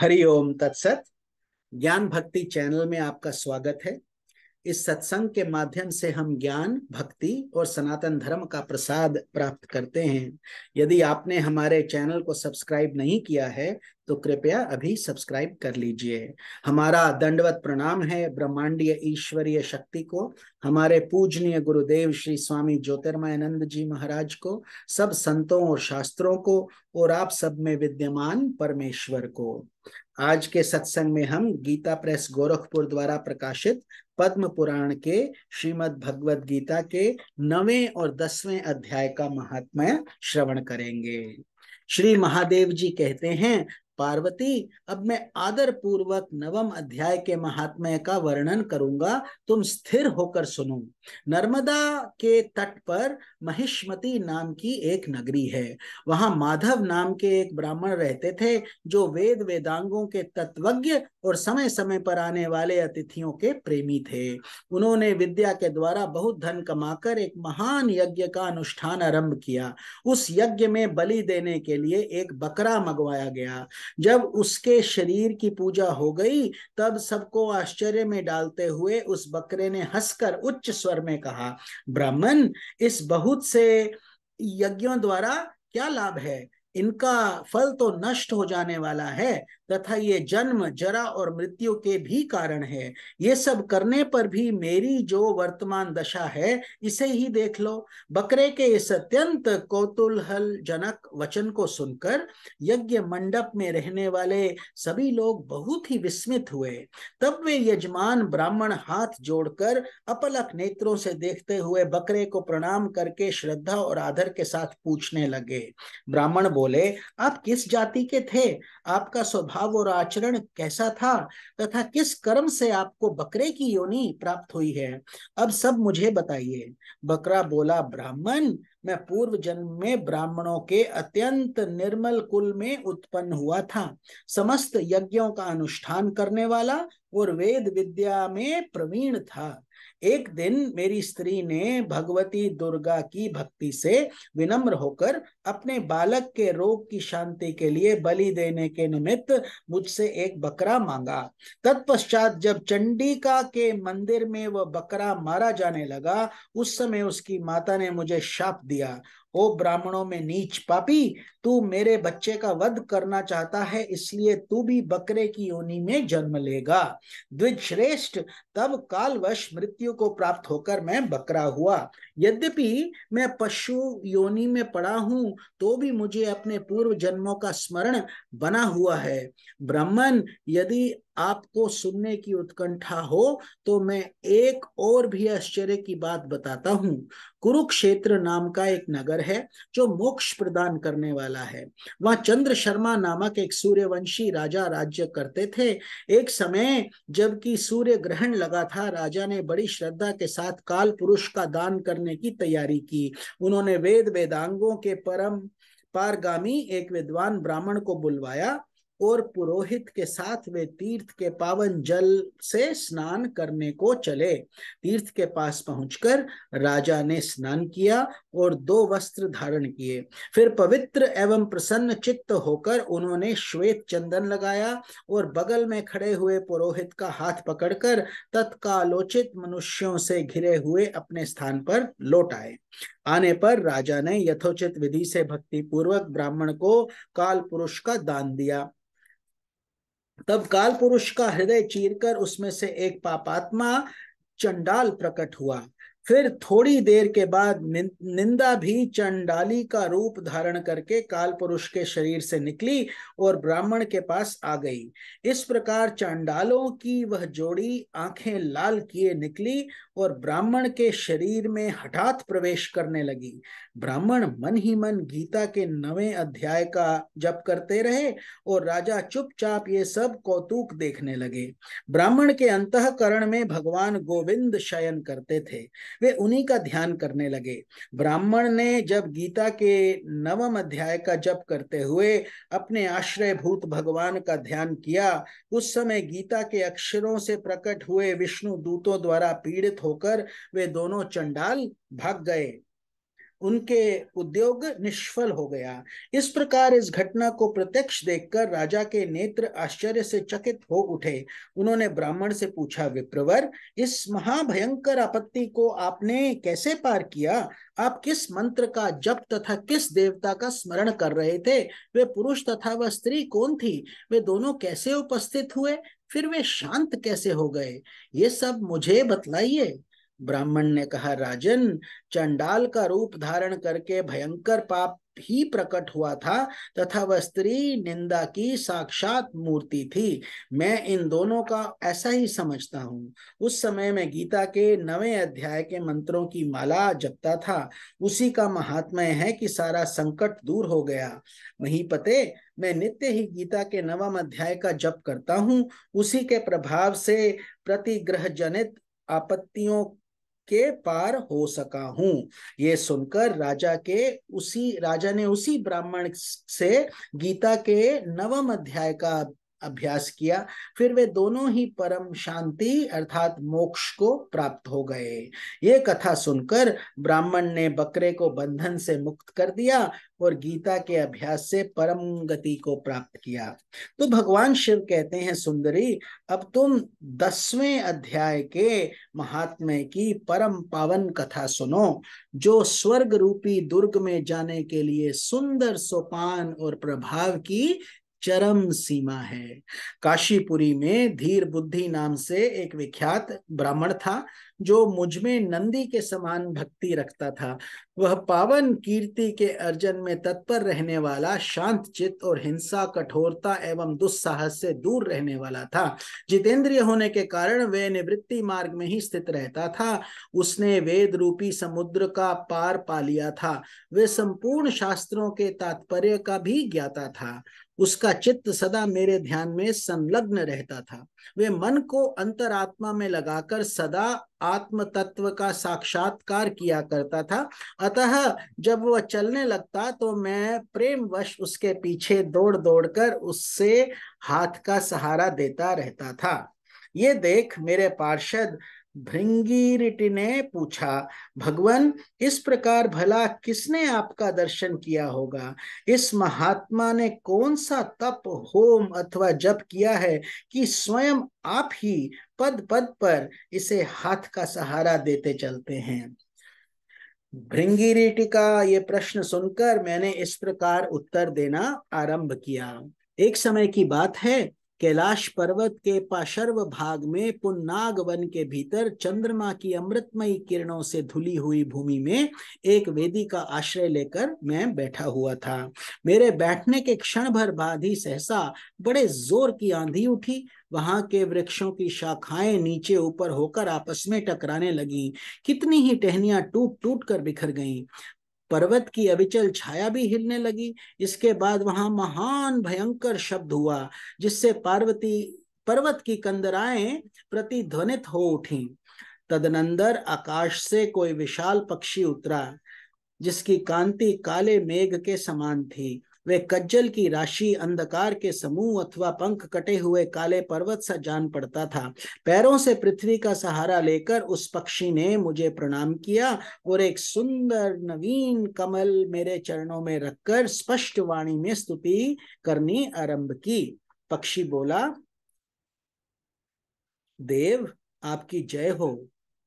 हरिओम तत्सत ज्ञान भक्ति चैनल में आपका स्वागत है इस सत्संग के माध्यम से हम ज्ञान भक्ति और सनातन धर्म का प्रसाद प्राप्त करते हैं यदि आपने हमारे चैनल को सब्सक्राइब नहीं किया है तो कृपया अभी सब्सक्राइब कर लीजिए हमारा दंडवत प्रणाम है ब्रह्मांडीय ईश्वरीय शक्ति को हमारे पूजनीय गुरुदेव श्री स्वामी ज्योतिर्मयनंद जी महाराज को सब संतों और शास्त्रों को और आप सब में विद्यमान परमेश्वर को आज के सत्संग में हम गीता प्रेस गोरखपुर द्वारा प्रकाशित पद्म पुराण के श्रीमद् भगवद गीता के नवे और दसवें अध्याय का महात्मा श्रवण करेंगे श्री महादेव जी कहते हैं पार्वती अब मैं आदर पूर्वक नवम अध्याय के महात्म्य का वर्णन करूंगा तुम स्थिर होकर सुनो नर्मदा के तट पर महिष्मती नाम की एक नगरी है वहां माधव नाम के एक ब्राह्मण रहते थे जो वेद वेदांगों के तत्वज्ञ और समय समय पर आने वाले अतिथियों के प्रेमी थे उन्होंने विद्या के द्वारा बहुत धन कमाकर एक महान यज्ञ का अनुष्ठान आरंभ किया उस यज्ञ में बलि देने के लिए एक बकरा मंगवाया गया जब उसके शरीर की पूजा हो गई तब सबको आश्चर्य में डालते हुए उस बकरे ने हंसकर उच्च स्वर में कहा ब्राह्मण इस बहुत से यज्ञों द्वारा क्या लाभ है इनका फल तो नष्ट हो जाने वाला है तथा ये जन्म जरा और मृत्यु के भी कारण है ये सब करने पर भी मेरी जो वर्तमान दशा है इसे ही देख लो बकरे के इस अत्यंत कौतूहल जनक वचन को सुनकर यज्ञ मंडप में रहने वाले सभी लोग बहुत ही विस्मित हुए तब वे यजमान ब्राह्मण हाथ जोड़कर अपलक नेत्रों से देखते हुए बकरे को प्रणाम करके श्रद्धा और आदर के साथ पूछने लगे ब्राह्मण बोल बोले आप किस जाति के थे आपका स्वभाव और आचरण कैसा था तथा किस कर्म से आपको बकरे की योनि प्राप्त हुई है अब सब मुझे बताइए बकरा बोला ब्राह्मण मैं पूर्व जन्म में ब्राह्मणों के अत्यंत निर्मल कुल में उत्पन्न हुआ था समस्त यज्ञों का अनुष्ठान करने वाला और वेद विद्या में प्रवीण था एक दिन मेरी स्त्री ने भगवती दुर्गा की भक्ति से विनम्र होकर अपने बालक के रोग की शांति के लिए बलि देने के निमित्त मुझसे एक बकरा मांगा तत्पश्चात जब चंडिका के मंदिर में वह बकरा मारा जाने लगा उस समय उसकी माता ने मुझे शाप दिया ओ ब्राह्मणों में नीच पापी तू मेरे बच्चे का वध करना चाहता है इसलिए तू भी बकरे की योनि में जन्म लेगा द्विज श्रेष्ठ तब कालवश मृत्यु को प्राप्त होकर मैं बकरा हुआ यद्यपि मैं पशु योनि में पड़ा हूं तो भी मुझे अपने पूर्व जन्मों का स्मरण बना हुआ है ब्राह्मण यदि आपको सुनने की उत्कंठा हो तो मैं एक और भी आश्चर्य की बात बताता हूँ कुरुक्षेत्र नाम का एक नगर है जो मोक्ष प्रदान करने वाला है वह चंद्र शर्मा नामक एक सूर्यवंशी राजा राज्य करते थे एक समय जबकि सूर्य ग्रहण लगा था राजा ने बड़ी श्रद्धा के साथ काल पुरुष का दान करने करने की तैयारी की उन्होंने वेद वेदांगों के परम पारगामी एक विद्वान ब्राह्मण को बुलवाया और पुरोहित के साथ वे तीर्थ के पावन जल से स्नान करने को चले तीर्थ के पास पहुंचकर राजा ने स्नान किया और दो वस्त्र धारण किए फिर पवित्र एवं प्रसन्न चित्त होकर उन्होंने श्वेत चंदन लगाया और बगल में खड़े हुए पुरोहित का हाथ पकड़कर तत्कालोचित मनुष्यों से घिरे हुए अपने स्थान पर लौट आए आने पर राजा ने यथोचित विधि से भक्ति पूर्वक ब्राह्मण को काल पुरुष का दान दिया तब काल पुरुष का हृदय चीरकर उसमें से एक पापात्मा चंडाल प्रकट हुआ फिर थोड़ी देर के बाद निंदा भी चंडाली का रूप धारण करके काल पुरुष के शरीर से निकली और ब्राह्मण के पास आ गई इस प्रकार चांडालों की वह जोड़ी आंखें लाल किए निकली और ब्राह्मण के शरीर में हठात प्रवेश करने लगी ब्राह्मण मन ही मन गीता के नवे अध्याय का जप करते रहे और राजा चुपचाप ये सब कौतुक देखने लगे ब्राह्मण के अंतकरण में भगवान गोविंद शयन करते थे वे उन्हीं का ध्यान करने लगे ब्राह्मण ने जब गीता के नवम अध्याय का जप करते हुए अपने आश्रयभूत भगवान का ध्यान किया उस समय गीता के अक्षरों से प्रकट हुए विष्णु दूतों द्वारा पीड़ित होकर वे दोनों चंडाल भाग गए उनके उद्योग निष्फल हो गया इस प्रकार इस घटना को प्रत्यक्ष देखकर राजा के नेत्र आश्चर्य से चकित हो उठे उन्होंने ब्राह्मण से पूछा विप्रवर इस महाभयंकर आपत्ति को आपने कैसे पार किया आप किस मंत्र का जप तथा किस देवता का स्मरण कर रहे थे वे पुरुष तथा वह स्त्री कौन थी वे दोनों कैसे उपस्थित हुए फिर वे शांत कैसे हो गए ये सब मुझे बतलाइए ब्राह्मण ने कहा राजन चंडाल का रूप धारण करके भयंकर पाप ही प्रकट हुआ था तथा वह स्त्री निंदा की साक्षात मूर्ति थी मैं इन दोनों का ऐसा ही समझता हूँ उस समय मैं गीता के नवे अध्याय के मंत्रों की माला जपता था उसी का महात्मय है कि सारा संकट दूर हो गया वही पते मैं नित्य ही गीता के नवम अध्याय का जप करता हूँ उसी के प्रभाव से प्रतिग्रह जनित आपत्तियों के पार हो सका हूं ये सुनकर राजा के उसी राजा ने उसी ब्राह्मण से गीता के नवम अध्याय का अभ्यास किया फिर वे दोनों ही परम शांति अर्थात मोक्ष को प्राप्त हो गए ये कथा सुनकर ब्राह्मण ने बकरे को बंधन से मुक्त कर दिया और गीता के अभ्यास से परम गति को प्राप्त किया तो भगवान शिव कहते हैं सुंदरी अब तुम दसवें अध्याय के महात्म्य की परम पावन कथा सुनो जो स्वर्ग रूपी दुर्ग में जाने के लिए सुंदर सोपान और प्रभाव की चरम सीमा है काशीपुरी में धीर बुद्धि नाम से एक विख्यात ब्राह्मण था जो मुझमें नंदी के समान भक्ति रखता था वह पावन कीर्ति के अर्जन में तत्पर रहने वाला शांत चित्त और हिंसा कठोरता एवं दुस्साहस से दूर रहने वाला था जितेंद्रिय होने के कारण वह निवृत्ति मार्ग में ही स्थित रहता था उसने वेद रूपी समुद्र का पार पा लिया था वह संपूर्ण शास्त्रों के तात्पर्य का भी ज्ञाता था उसका चित्त सदा मेरे ध्यान में संलग्न रहता था वे मन को अंतरात्मा में लगाकर सदा आत्म तत्व का साक्षात्कार किया करता था अतः जब वह चलने लगता तो मैं प्रेमवश उसके पीछे दौड़ दौड़कर उससे हाथ का सहारा देता रहता था ये देख मेरे पार्षद भृंगीरिटी ने पूछा भगवान इस प्रकार भला किसने आपका दर्शन किया होगा इस महात्मा ने कौन सा तप होम अथवा जप किया है कि स्वयं आप ही पद पद पर इसे हाथ का सहारा देते चलते हैं भृंगीरिटी का ये प्रश्न सुनकर मैंने इस प्रकार उत्तर देना आरंभ किया एक समय की बात है कैलाश पर्वत के पाशर्व भाग में पुन्नाग वन के भीतर चंद्रमा की अमृतमयी किरणों से धुली हुई भूमि में एक वेदी का आश्रय लेकर मैं बैठा हुआ था मेरे बैठने के क्षण भर बाद ही सहसा बड़े जोर की आंधी उठी वहां के वृक्षों की शाखाएं नीचे ऊपर होकर आपस में टकराने लगी कितनी ही टहनियां टूट टूट कर बिखर गईं पर्वत की अविचल छाया भी हिलने लगी इसके बाद वहां महान भयंकर शब्द हुआ जिससे पार्वती पर्वत की कंदराएं प्रतिध्वनित हो उठी तदनंदर आकाश से कोई विशाल पक्षी उतरा जिसकी कांति काले मेघ के समान थी वे कज्जल की राशि अंधकार के समूह अथवा पंख कटे हुए काले पर्वत सा जान पड़ता था पैरों से पृथ्वी का सहारा लेकर उस पक्षी ने मुझे प्रणाम किया और एक सुंदर नवीन कमल मेरे चरणों में रखकर स्पष्ट वाणी में स्तुति करनी आरंभ की पक्षी बोला देव आपकी जय हो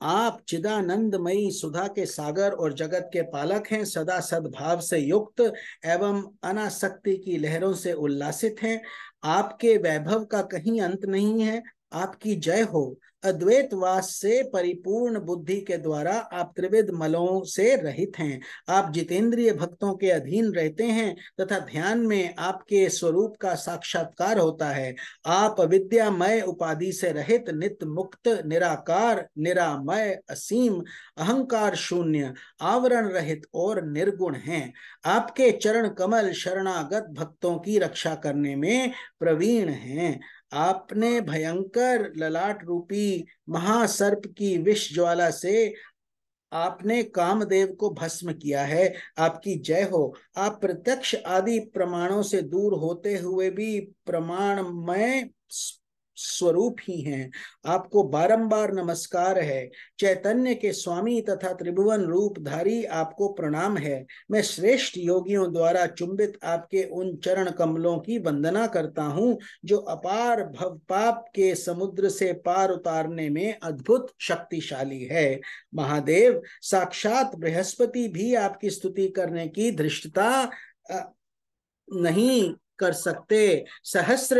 आप चिदानंदमयी सुधा के सागर और जगत के पालक हैं सदा सद्भाव से युक्त एवं अनासक्ति की लहरों से उल्लासित हैं आपके वैभव का कहीं अंत नहीं है आपकी जय हो अद्वैतवास से परिपूर्ण बुद्धि के द्वारा आप त्रिविध मलों से रहित हैं आप जितेंद्रिय भक्तों के अधीन रहते हैं तथा ध्यान में आपके स्वरूप का साक्षात्कार होता है आप विद्यामय उपाधि से रहित नित मुक्त निराकार निरामय असीम अहंकार शून्य आवरण रहित और निर्गुण हैं आपके चरण कमल शरणागत भक्तों की रक्षा करने में प्रवीण हैं आपने भयंकर ललाट रूपी महासर्प की विष ज्वाला से आपने कामदेव को भस्म किया है आपकी जय हो आप प्रत्यक्ष आदि प्रमाणों से दूर होते हुए भी प्रमाण में स्वरूप ही हैं आपको बारंबार नमस्कार है चैतन्य के स्वामी तथा त्रिभुवन रूपधारी आपको प्रणाम है मैं श्रेष्ठ योगियों द्वारा चुंबित आपके उन चरण कमलों की वंदना करता हूँ जो अपार भव पाप के समुद्र से पार उतारने में अद्भुत शक्तिशाली है महादेव साक्षात बृहस्पति भी आपकी स्तुति करने की धृष्टता नहीं कर सकते सहस्र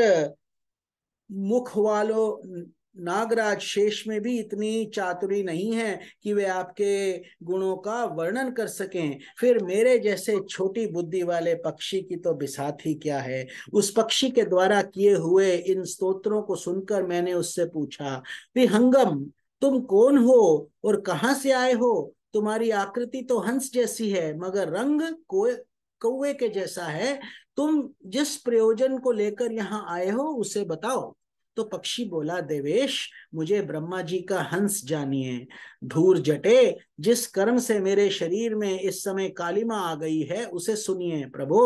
मुख वालों नागराज शेष में भी इतनी चातुरी नहीं है कि वे आपके गुणों का वर्णन कर सकें फिर मेरे जैसे छोटी बुद्धि वाले पक्षी की तो बिसात ही क्या है उस पक्षी के द्वारा किए हुए इन स्तोत्रों को सुनकर मैंने उससे पूछा विहंगम तुम कौन हो और कहाँ से आए हो तुम्हारी आकृति तो हंस जैसी है मगर रंग कोई कौए के जैसा है तुम जिस प्रयोजन को लेकर यहाँ आए हो उसे बताओ तो पक्षी बोला देवेश मुझे ब्रह्मा जी का हंस जानिए धूर जटे जिस कर्म से मेरे शरीर में इस समय कालिमा आ गई है उसे सुनिए प्रभो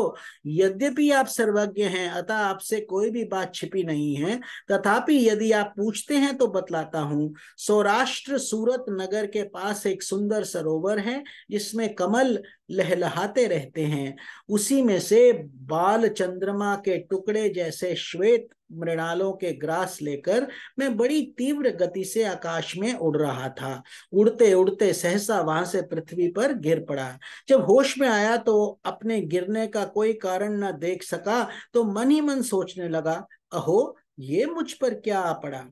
यद्यपि आप सर्वज्ञ हैं अतः आपसे कोई भी बात छिपी नहीं है तथापि यदि आप पूछते हैं तो बतलाता हूँ सौराष्ट्र सूरत नगर के पास एक सुंदर सरोवर है जिसमें कमल लहलहाते रहते हैं उसी में से बाल चंद्रमा के टुकड़े जैसे श्वेत मृणालों के ग्रास लेकर मैं बड़ी तीव्र गति से आकाश में उड़ रहा था उड़ते उड़ते सहस हिस्सा वहां से पृथ्वी पर गिर पड़ा जब होश में आया तो अपने गिरने का कोई कारण न देख सका तो मन ही मन सोचने लगा अहो ये मुझ पर क्या आ पड़ा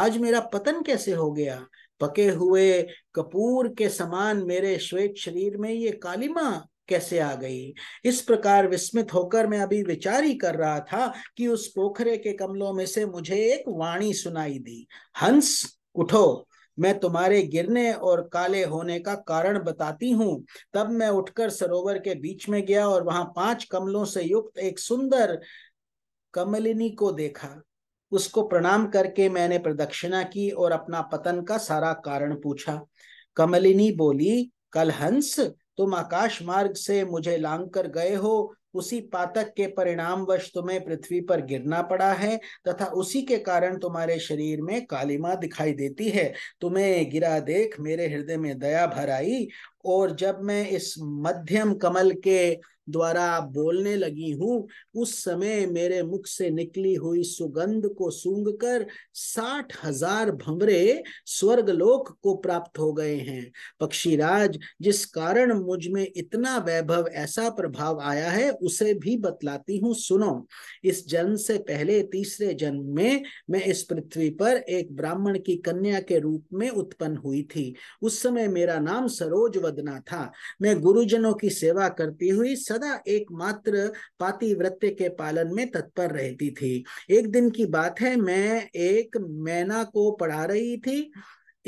आज मेरा पतन कैसे हो गया पके हुए कपूर के समान मेरे श्वेत शरीर में ये कालिमा कैसे आ गई इस प्रकार विस्मित होकर मैं अभी विचार ही कर रहा था कि उस पोखरे के कमलों में से मुझे एक वाणी सुनाई दी हंस उठो मैं तुम्हारे गिरने और काले होने का कारण बताती हूँ तब मैं उठकर सरोवर के बीच में गया और वहां पांच कमलों से युक्त एक सुंदर कमलिनी को देखा उसको प्रणाम करके मैंने प्रदक्षिणा की और अपना पतन का सारा कारण पूछा कमलिनी बोली कल हंस तुम आकाश मार्ग से मुझे लांग कर गए हो उसी पातक के परिणामवश तुम्हें पृथ्वी पर गिरना पड़ा है तथा उसी के कारण तुम्हारे शरीर में कालिमा दिखाई देती है तुम्हें गिरा देख मेरे हृदय में दया भराई और जब मैं इस मध्यम कमल के द्वारा बोलने लगी हूँ उस समय मेरे मुख से निकली हुई सुगंध को सूंघ कर साठ हजार भंवरे स्वर्गलोक को प्राप्त हो गए हैं पक्षीराज जिस कारण मुझ में इतना वैभव ऐसा प्रभाव आया है उसे भी बतलाती हूँ सुनो इस जन्म से पहले तीसरे जन्म में मैं इस पृथ्वी पर एक ब्राह्मण की कन्या के रूप में उत्पन्न हुई थी उस समय मेरा नाम सरोज वदना था मैं गुरुजनों की सेवा करती हुई सदा एकमात्र पातिव्रत्य के पालन में तत्पर रहती थी एक दिन की बात है मैं एक मैना को पढ़ा रही थी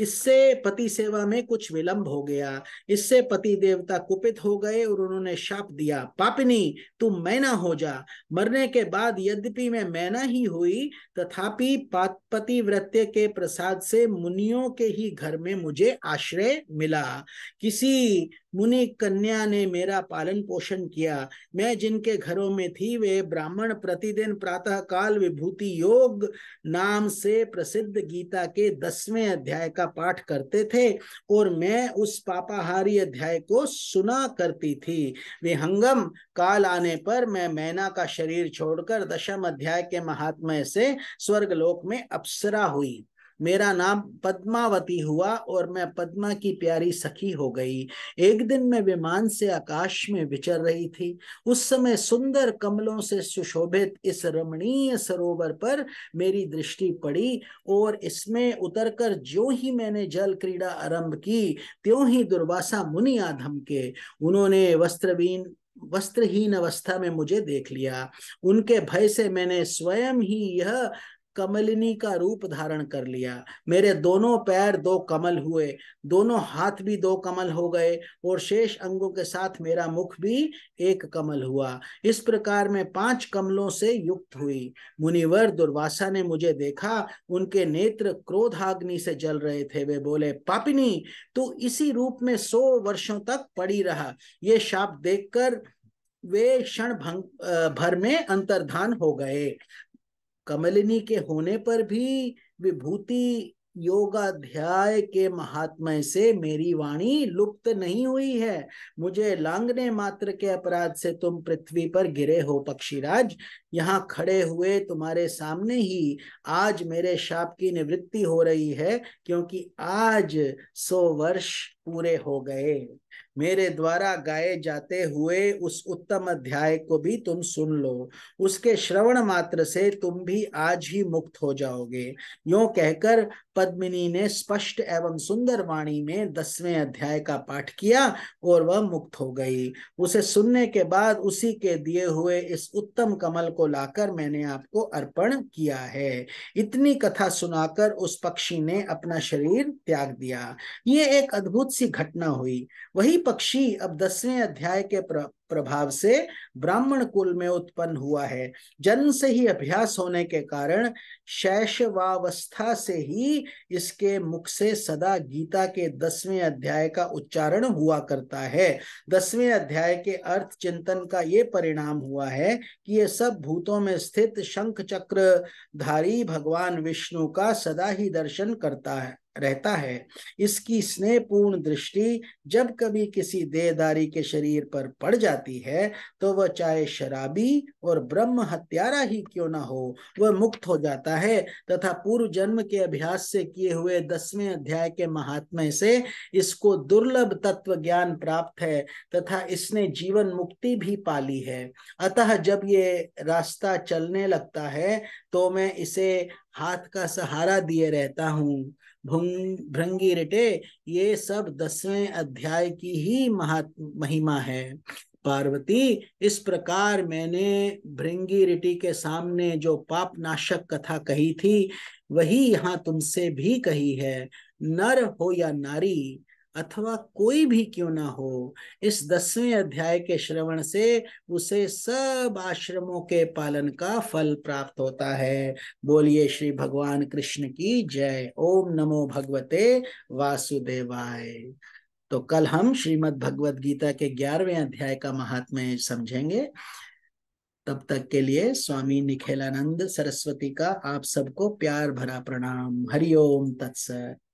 इससे पति सेवा में कुछ विलंब हो गया इससे पति देवता कुपित हो गए और उन्होंने शाप दिया पापिनी तू मैना हो जा मरने के बाद यद्यपि मैं मैना ही हुई तथापि पति व्रत्य के प्रसाद से मुनियों के ही घर में मुझे आश्रय मिला किसी मुनि कन्या ने मेरा पालन पोषण किया मैं जिनके घरों में थी वे ब्राह्मण प्रतिदिन प्रातः काल विभूति योग नाम से प्रसिद्ध गीता के दसवें अध्याय का पाठ करते थे और मैं उस पापाहारी अध्याय को सुना करती थी विहंगम काल आने पर मैं मैना का शरीर छोड़कर दशम अध्याय के महात्म्य से स्वर्गलोक में अप्सरा हुई मेरा नाम पद्मावती हुआ और मैं पद्मा की प्यारी सखी हो गई एक दिन मैं विमान से आकाश में विचर रही थी उस समय सुंदर कमलों से सुशोभित इस रमणीय सरोवर पर मेरी दृष्टि पड़ी और इसमें उतरकर जो ही मैंने जल क्रीड़ा आरंभ की त्यों ही दुर्वासा मुनि आधम के उन्होंने वस्त्रवीन वस्त्रहीन अवस्था में मुझे देख लिया उनके भय से मैंने स्वयं ही यह कमलिनी का रूप धारण कर लिया मेरे दोनों पैर दो कमल हुए दोनों हाथ भी दो कमल हो गए और शेष अंगों के साथ मेरा मुख भी एक कमल हुआ इस प्रकार मैं पांच कमलों से युक्त हुई मुनिवर दुर्वासा ने मुझे देखा उनके नेत्र क्रोधाग्नि से जल रहे थे वे बोले पापिनी तू इसी रूप में सौ वर्षों तक पड़ी रहा ये शाप देखकर वे क्षण भर में अंतर्धान हो गए कमलिनी के होने पर भी विभूति योगाध्याय के महात्म्य से मेरी वाणी लुप्त नहीं हुई है मुझे लांगने मात्र के अपराध से तुम पृथ्वी पर गिरे हो पक्षीराज यहाँ खड़े हुए तुम्हारे सामने ही आज मेरे शाप की निवृत्ति हो रही है क्योंकि आज सौ वर्ष पूरे हो गए मेरे द्वारा गाए जाते हुए उस उत्तम अध्याय को भी तुम सुन लो उसके श्रवण मात्र से तुम भी आज ही मुक्त हो जाओगे यो कहकर पद्मिनी ने स्पष्ट एवं सुंदर वाणी में दसवें अध्याय का पाठ किया और वह मुक्त हो गई उसे सुनने के बाद उसी के दिए हुए इस उत्तम कमल को लाकर मैंने आपको अर्पण किया है इतनी कथा सुनाकर उस पक्षी ने अपना शरीर त्याग दिया ये एक अद्भुत सी घटना हुई वही वही पक्षी अब दसवें अध्याय के प्र, प्रभाव से ब्राह्मण कुल में उत्पन्न हुआ है जन्म से ही अभ्यास होने के कारण शैशवावस्था से ही इसके मुख से सदा गीता के दसवें अध्याय का उच्चारण हुआ करता है दसवें अध्याय के अर्थ चिंतन का ये परिणाम हुआ है कि ये सब भूतों में स्थित शंख चक्र धारी भगवान विष्णु का सदा ही दर्शन करता है रहता है इसकी स्नेहपूर्ण दृष्टि जब कभी किसी देहदारी के शरीर पर पड़ जाती है तो वह चाहे शराबी और ब्रह्म हत्यारा ही क्यों ना हो वह मुक्त हो जाता है तथा पूर्व जन्म के अभ्यास से किए हुए दसवें अध्याय के महात्म्य से इसको दुर्लभ तत्व ज्ञान प्राप्त है तथा इसने जीवन मुक्ति भी पाली है अतः जब ये रास्ता चलने लगता है तो मैं इसे हाथ का सहारा दिए रहता हूँ भृंगिरटे ये सब दसवें अध्याय की ही महा महिमा है पार्वती इस प्रकार मैंने भृंगी रिटी के सामने जो पाप नाशक कथा कही थी वही यहाँ तुमसे भी कही है नर हो या नारी अथवा कोई भी क्यों ना हो इस दसवें अध्याय के श्रवण से उसे सब आश्रमों के पालन का फल प्राप्त होता है बोलिए श्री भगवान कृष्ण की जय ओम नमो भगवते वासुदेवाय तो कल हम श्रीमद् भगवद गीता के ग्यारहवें अध्याय का महात्म्य समझेंगे तब तक के लिए स्वामी निखिलानंद सरस्वती का आप सबको प्यार भरा प्रणाम हरिओम तत्सत